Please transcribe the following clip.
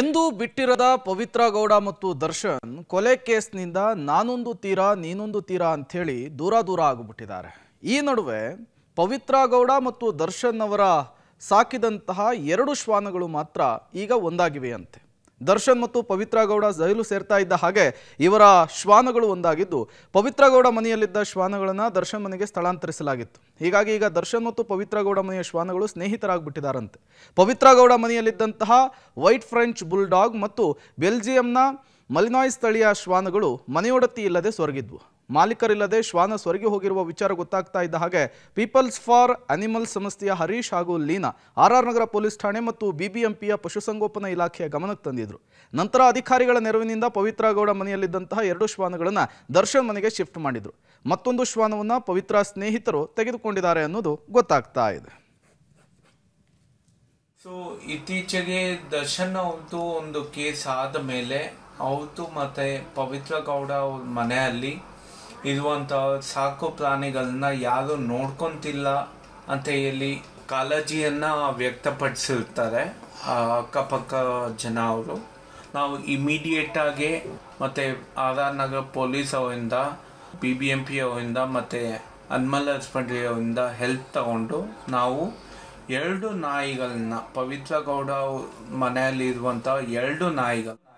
ಎಂದೂ ಬಿಟ್ಟಿರದ ಪವಿತ್ರ ಗೌಡ ಮತ್ತು ದರ್ಶನ್ ಕೊಲೆ ಕೇಸ್ನಿಂದ ನಾನೊಂದು ತೀರಾ ನೀನೊಂದು ತೀರಾ ಅಂಥೇಳಿ ದೂರ ದೂರ ಆಗಿಬಿಟ್ಟಿದ್ದಾರೆ ಈ ನಡುವೆ ಪವಿತ್ರ ಗೌಡ ಮತ್ತು ದರ್ಶನ್ ಅವರ ಸಾಕಿದಂತಹ ಎರಡು ಶ್ವಾನಗಳು ಮಾತ್ರ ಈಗ ಒಂದಾಗಿವೆಯಂತೆ ದರ್ಶನ್ ಮತ್ತು ಪವಿತ್ರ ಗೌಡ ಜೈಲು ಸೇರ್ತಾ ಇದ್ದ ಹಾಗೆ ಇವರ ಶ್ವಾನಗಳು ಒಂದಾಗಿದ್ದು ಪವಿತ್ರ ಗೌಡ ಮನೆಯಲ್ಲಿದ್ದ ಶ್ವಾನಗಳನ್ನು ದರ್ಶನ್ ಮನೆಗೆ ಸ್ಥಳಾಂತರಿಸಲಾಗಿತ್ತು ಹೀಗಾಗಿ ಈಗ ದರ್ಶನ್ ಮತ್ತು ಪವಿತ್ರ ಗೌಡ ಮನೆಯ ಶ್ವಾನಗಳು ಸ್ನೇಹಿತರಾಗಿಬಿಟ್ಟಿದ್ದಾರಂತೆ ಪವಿತ್ರ ಗೌಡ ಮನೆಯಲ್ಲಿದ್ದಂತಹ ವೈಟ್ ಫ್ರೆಂಚ್ ಬುಲ್ಡಾಗ್ ಮತ್ತು ಬೆಲ್ಜಿಯಂನ ಮಲಿನಾಯ್ ಸ್ಥಳೀಯ ಶ್ವಾನಗಳು ಮನೆಯೊಡತಿ ಇಲ್ಲದೆ ಸೊರಗಿದ್ವು ಮಾಲೀಕರಿಲ್ಲದೆ ಶ್ವಾನ ಸ್ವರ್ಗಿ ಹೋಗಿರುವ ವಿಚಾರ ಗೊತ್ತಾಗ್ತಾ ಇದ್ದ ಹಾಗೆ ಪೀಪಲ್ಸ್ ಫಾರ್ ಅನಿಮಲ್ ಸಂಸ್ಥೆಯ ಹರೀಶ್ ಹಾಗೂ ಲೀನಾ ಆರ್ ನಗರ ಪೊಲೀಸ್ ಠಾಣೆ ಮತ್ತು ಬಿಬಿಎಂಪಿಯ ಪಶುಸಂಗೋಪನಾ ಇಲಾಖೆಯ ಗಮನಕ್ಕೆ ತಂದಿದ್ರು ನಂತರ ಅಧಿಕಾರಿಗಳ ನೆರವಿನಿಂದ ಪವಿತ್ರ ಗೌಡ ಮನೆಯಲ್ಲಿದ್ದಂತಹ ಎರಡು ಶ್ವಾನಗಳನ್ನು ದರ್ಶನ್ ಮನೆಗೆ ಶಿಫ್ಟ್ ಮಾಡಿದ್ರು ಮತ್ತೊಂದು ಶ್ವಾನವನ್ನು ಪವಿತ್ರ ಸ್ನೇಹಿತರು ತೆಗೆದುಕೊಂಡಿದ್ದಾರೆ ಅನ್ನೋದು ಗೊತ್ತಾಗ್ತಾ ಇದೆ ಸೊ ಇತ್ತೀಚೆಗೆ ದರ್ಶನ್ ಒಂದು ಕೇಸ್ ಆದ ಮೇಲೆ ಅವತ್ತು ಮತ್ತು ಪವಿತ್ರ ಗೌಡ ಅವ್ರ ಮನೆಯಲ್ಲಿ ಇರುವಂಥ ಸಾಕು ಪ್ರಾಣಿಗಳನ್ನ ಯಾರು ನೋಡ್ಕೊತಿಲ್ಲ ಅಂತ ಹೇಳಿ ಕಾಳಜಿಯನ್ನು ವ್ಯಕ್ತಪಡಿಸಿರ್ತಾರೆ ಅಕ್ಕಪಕ್ಕ ಜನ ಅವರು ನಾವು ಇಮಿಡಿಯೇಟಾಗಿ ಮತ್ತು ಆರ್ ಆರ್ ನಗರ್ ಪೊಲೀಸ್ ಅವರಿಂದ ಬಿ ಬಿ ಎಂ ಪಿ ಅವರಿಂದ ಮತ್ತು ಅನ್ಮಲ್ ಹಸ್ಬೆಂಡ್ರಿ ಅವರಿಂದ ಹೆಲ್ಪ್ ತಗೊಂಡು ನಾವು ಎರಡು ನಾಯಿಗಳನ್ನ ಪವಿತ್ರ ಗೌಡ ಮನೆಯಲ್ಲಿ ಇರುವಂಥ ಎರಡು ನಾಯಿಗಳು